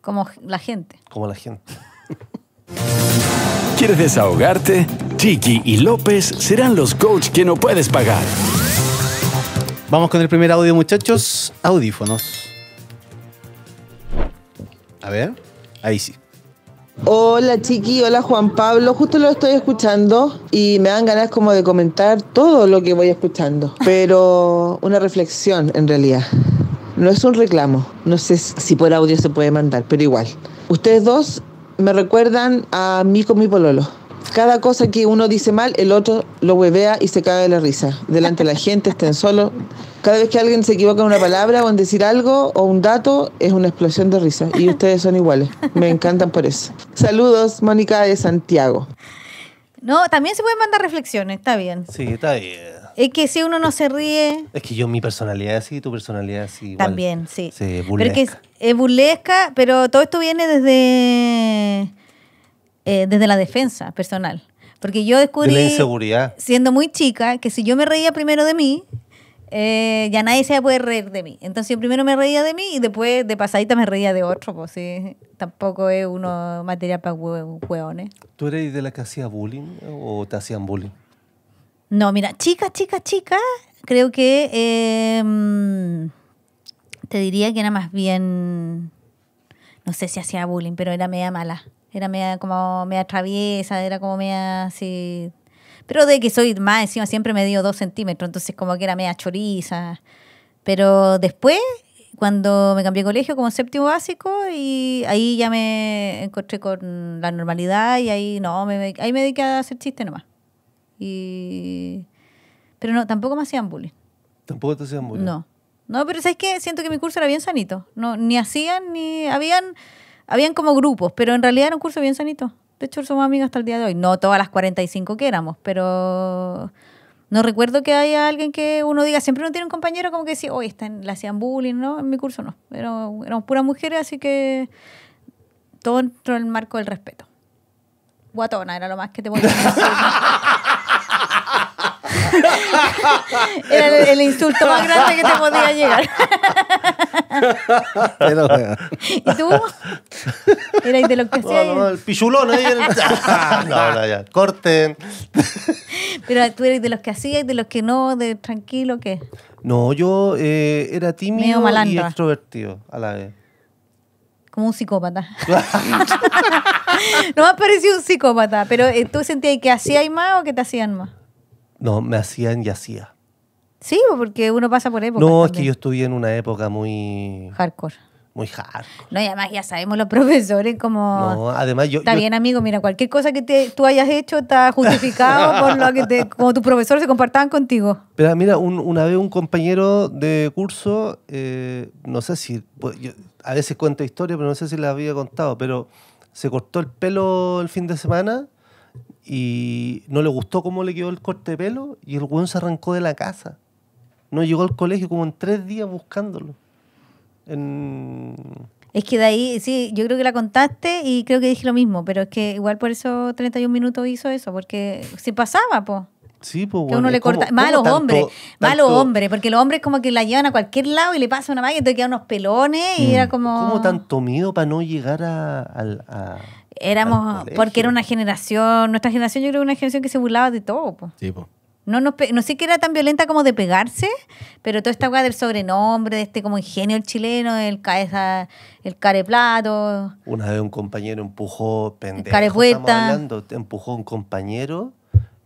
Como la gente. Como la gente. ¿Quieres desahogarte? Chiqui y López serán los coach que no puedes pagar. Vamos con el primer audio, muchachos. Audífonos. A ver, ahí sí. Hola Chiqui, hola Juan Pablo, justo lo estoy escuchando y me dan ganas como de comentar todo lo que voy escuchando, pero una reflexión en realidad. No es un reclamo, no sé si por audio se puede mandar, pero igual. Ustedes dos me recuerdan a mí con mi pololo. Cada cosa que uno dice mal, el otro lo huevea y se cae de la risa. Delante de la gente, estén solos. Cada vez que alguien se equivoca en una palabra o en decir algo o un dato, es una explosión de risa. Y ustedes son iguales. Me encantan por eso. Saludos, Mónica de Santiago. No, también se pueden mandar reflexiones, está bien. Sí, está bien. Es que si uno no se ríe. Es que yo, mi personalidad sí, tu personalidad sí. También, sí. sí burlesca. es, burlesca, pero todo esto viene desde, eh, desde la defensa personal. Porque yo descubrí. la inseguridad. Siendo muy chica, que si yo me reía primero de mí, eh, ya nadie se va a poder reír de mí. Entonces yo primero me reía de mí y después de pasadita me reía de otro, pues sí. Tampoco es uno material para hueones. ¿Tú eres de la que hacía bullying o te hacían bullying? No, mira, chica, chica, chica, creo que em, te diría que era más bien, no sé si hacía bullying, pero era media mala, era media como media traviesa, era como media así, pero de que soy más encima siempre me dio dos centímetros, entonces como que era media choriza, pero después cuando me cambié de colegio como séptimo básico y ahí ya me encontré con la normalidad y ahí no, me, ahí me dediqué a hacer chistes nomás. Y... Pero no, tampoco me hacían bullying. ¿Tampoco te hacían bullying? No. No, pero ¿sabes qué? Siento que mi curso era bien sanito. No, ni hacían, ni... Habían, habían como grupos, pero en realidad era un curso bien sanito. De hecho, somos amigas hasta el día de hoy. No todas las 45 que éramos, pero... No recuerdo que haya alguien que uno diga, siempre uno tiene un compañero como que decía, hoy están, le hacían bullying, ¿no? En mi curso no. pero éramos puras mujeres, así que todo dentro del marco del respeto. Guatona era lo más que te voy a decir. Era el, insulto más grande que te podía llegar. ¿Y tú? Era de los que hacía. el pichulón ahí. Ah, no, no, ya. Corten. Pero tú eres de los que hacías, de los que no, de tranquilo, ¿qué? No, yo eh, era tímido y extrovertido a la vez. Como un psicópata. no me has parecido un psicópata, pero eh, ¿tú sentías que hacías más o que te hacían más? No, me hacían y hacía. Sí, porque uno pasa por épocas. No, es que yo estuve en una época muy... Hardcore. Muy hardcore. No, y además ya sabemos los profesores como... No, además yo... Está bien, amigo, mira, cualquier cosa que tú hayas hecho está justificado por lo que como tus profesores se compartan contigo. Pero mira, una vez un compañero de curso, eh, no sé si... Pues, a veces cuento historias, pero no sé si le había contado, pero se cortó el pelo el fin de semana y no le gustó cómo le quedó el corte de pelo y el weón se arrancó de la casa. No llegó al colegio como en tres días buscándolo. Es que de ahí, sí, yo creo que la contaste y creo que dije lo mismo, pero es que igual por eso 31 minutos hizo eso, porque se pasaba, po. Sí, pues bueno, Que uno le corta. malos hombres, malos hombres, porque los hombres como que la llevan a cualquier lado y le pasa una magia, te quedan unos pelones y mm. era como. ¿Cómo tanto miedo para no llegar a éramos, porque era una generación, nuestra generación yo creo que una generación que se burlaba de todo. Sí, po. No, no sé que era tan violenta como de pegarse, pero toda esta weá del sobrenombre, de este como ingenio el chileno, el cabeza, el careplato. Una vez un compañero empujó, pendejo, estamos empujó un compañero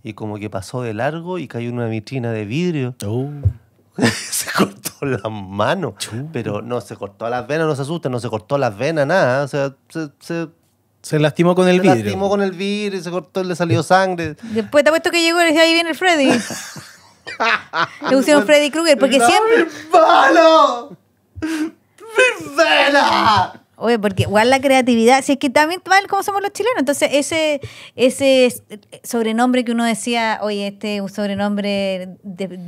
y como que pasó de largo y cayó en una vitrina de vidrio. Oh. se cortó la mano pero no se cortó las venas, no se asusten, no se cortó las venas, nada. O sea, se se lastimó con el vidrio. Se lastimó con el vidrio, se cortó, le salió sangre. Después te apuesto que llegó y decía, ahí viene el Freddy. le pusieron Freddy Krueger porque siempre... ¡Mi palo! ¡Mi vela! Oye, porque igual la creatividad, si es que también mal como somos los chilenos, entonces ese ese sobrenombre que uno decía, oye, este un sobrenombre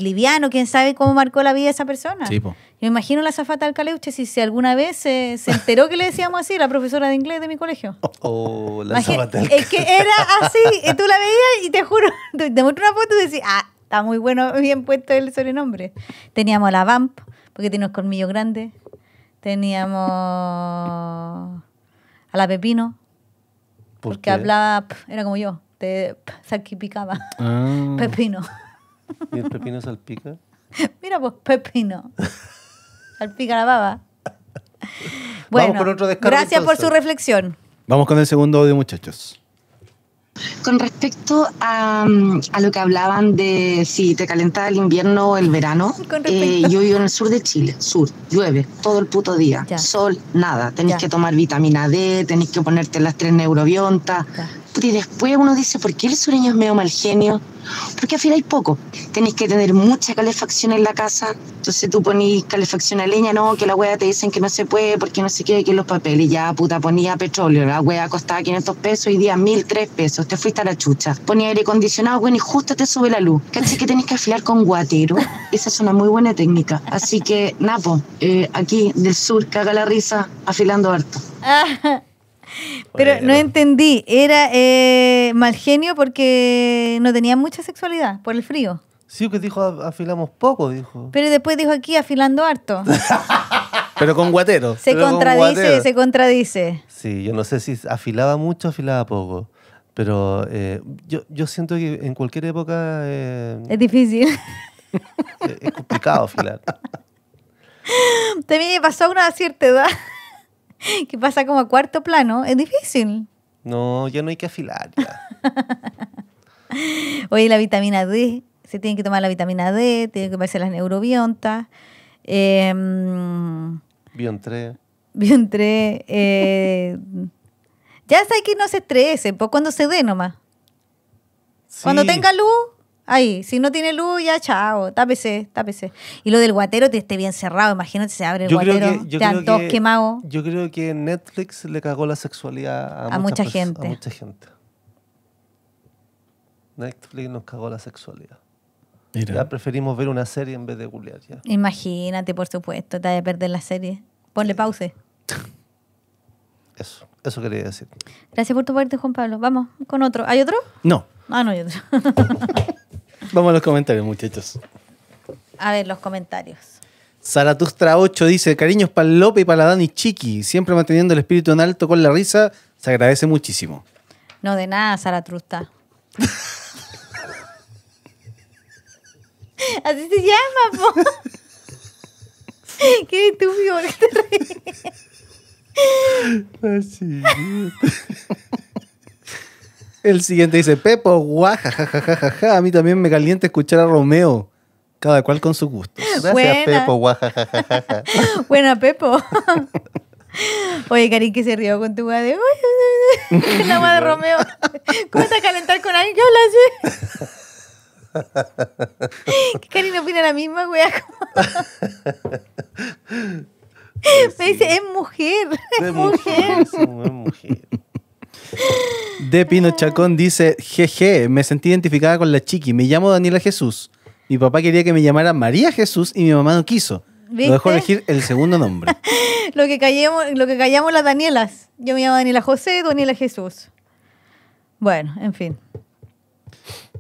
liviano, quién sabe cómo marcó la vida de esa persona. Sí, po. Me imagino la zafata Alcaleuche si, si alguna vez se enteró que le decíamos así, la profesora de inglés de mi colegio. Oh, la zafata Es que era así, tú la veías y te juro, te, muestro una foto y decís, ah, está muy bueno, bien puesto el sobrenombre. Teníamos a la Vamp, porque tiene unos colmillos grandes. Teníamos a la Pepino, porque hablaba, era como yo, te salpicaba. Ah. Pepino. ¿Y el pepino salpica? Mira, pues, pepino. Salpica la baba. Bueno, otro gracias por su reflexión. Vamos con el segundo audio, muchachos. Con respecto a, a, lo que hablaban de si te calentaba el invierno o el verano, eh, yo vivo en el sur de Chile, sur, llueve todo el puto día, sol, nada, tenés que tomar vitamina D, tenés que ponerte las tres neurobiontas, y después uno dice, ¿por qué el sureño es medio mal genio? Porque al poco. Tenéis que tener mucha calefacción en la casa. Entonces tú ponís calefacción a leña, no, que la wea te dicen que no se puede porque no se qué, que los papeles. Ya, puta, ponía petróleo. La wea costaba 500 pesos y día 1000, pesos. Te fuiste a la chucha. Ponía aire acondicionado, bueno, y justo te sube la luz. ¿Caché que tenés que afilar con guatero? Esa es una muy buena técnica. Así que, Napo, eh, aquí del sur, caga la risa afilando harto. Pero no entendí, era eh, mal genio porque no tenía mucha sexualidad por el frío. Sí, que dijo afilamos poco, dijo. Pero después dijo aquí afilando harto. Pero con guatero. Se contradice, se contradice. Sí, yo no sé si afilaba mucho, o afilaba poco. Pero eh, yo, yo, siento que en cualquier época... Eh, es difícil. es complicado afilar. También me pasó una cierta edad. que pasa como a cuarto plano, es difícil. No, ya no hay que afilar. Ya. Oye, la vitamina D, se tiene que tomar la vitamina D, tiene que verse las neurobiontas. Em, eh, Biontre. ya sabes que no se estrese pues cuando se dé nomás. Cuando tenga luz, Ahí, si no tiene luz, ya chao, tápese, tápese. Y lo del guatero te esté bien cerrado, imagínate, se abre el guatero, que, te han todos Yo creo que Netflix le cagó la sexualidad a, mucha, gente. A mucha gente. Netflix nos cagó la sexualidad. Ya preferimos ver una serie en vez de googlear. Ya. Imagínate, por supuesto, te vas a perder la serie. Ponle pause. Eso, eso quería decir. Gracias por tu parte, Juan Pablo. Vamos con otro. ¿Hay otro? No. Ah, no hay otro. Vamos a los comentarios, muchachos. A ver, los comentarios. Zaratustra 8 dice, cariños para Lope y para Dani Chiqui, siempre manteniendo el espíritu en alto con la risa, se agradece muchísimo. No, de nada, Zaratustra. Así se llama, po. Qué estúpido, ¿por Así. El siguiente dice, Pepo, jajaja, a mí también me calienta escuchar a Romeo. Cada cual con sus gustos. Gracias, Buena. Pepo, guajajajaja. Buena, Pepo. Oye, Karin, que se rió con tu guay de... La madre de Romeo. ¿Cómo estás a calentar con alguien que habla así? que Karin opina la misma, wea. Me dice, es mujer. Es mujer. Es mujer. De Pino Chacón dice, jeje, me sentí identificada con la chiqui. Me llamo Daniela Jesús. Mi papá quería que me llamara María Jesús y mi mamá no quiso. Lo dejó elegir el segundo nombre. lo, que callamos las Danielas. Yo me llamo Daniela José, Daniela Jesús. Bueno, en fin.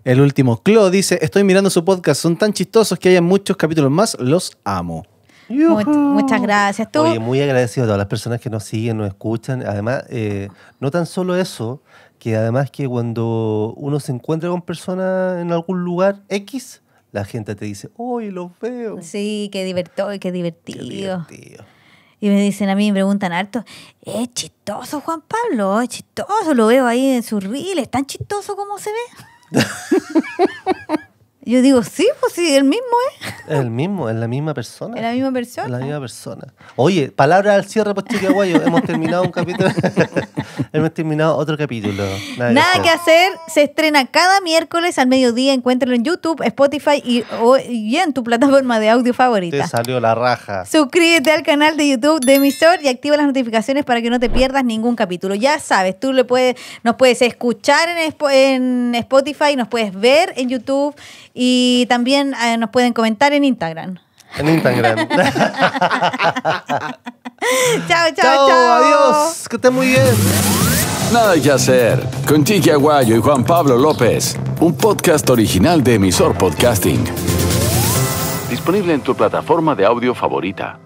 El último, Clo dice, estoy mirando su podcast, son tan chistosos que hay muchos capítulos más, los amo muchas gracias. ¿Tú? Oye, muy agradecido a todas las personas que nos siguen, nos escuchan. Además, eh, no tan solo eso, que además que cuando uno se encuentra con personas en algún lugar X, la gente te dice, ¡Uy, los veo! Sí, qué, divertido, qué divertido. Y me dicen a mí, me preguntan harto, es chistoso Juan Pablo, es chistoso, lo veo ahí en sus es tan chistoso como se ve. Yo digo, sí, pues sí, el mismo ¿eh? es. el mismo, es la misma persona. Es la misma persona. Es la misma persona. Oye, palabra al cierre, pues Hemos terminado un capítulo. Hemos terminado otro capítulo. Nada, que, hacer. Se estrena cada miércoles al mediodía. Encuéntralo en YouTube, Spotify y, en tu plataforma de audio favorita. Te salió la raja. Suscríbete al canal de YouTube de Emisor y activa las notificaciones para que no te pierdas ningún capítulo. Ya sabes, tú le puedes, nos puedes escuchar en, en Spotify, nos puedes ver en YouTube y también eh, nos pueden comentar en Instagram. En Instagram. chao, chao, chao. Adiós. Que estén muy bien. Nada que hacer. Con Chiqui Aguayo y Juan Pablo López. Un podcast original de Emisor Podcasting. Disponible en tu plataforma de audio favorita.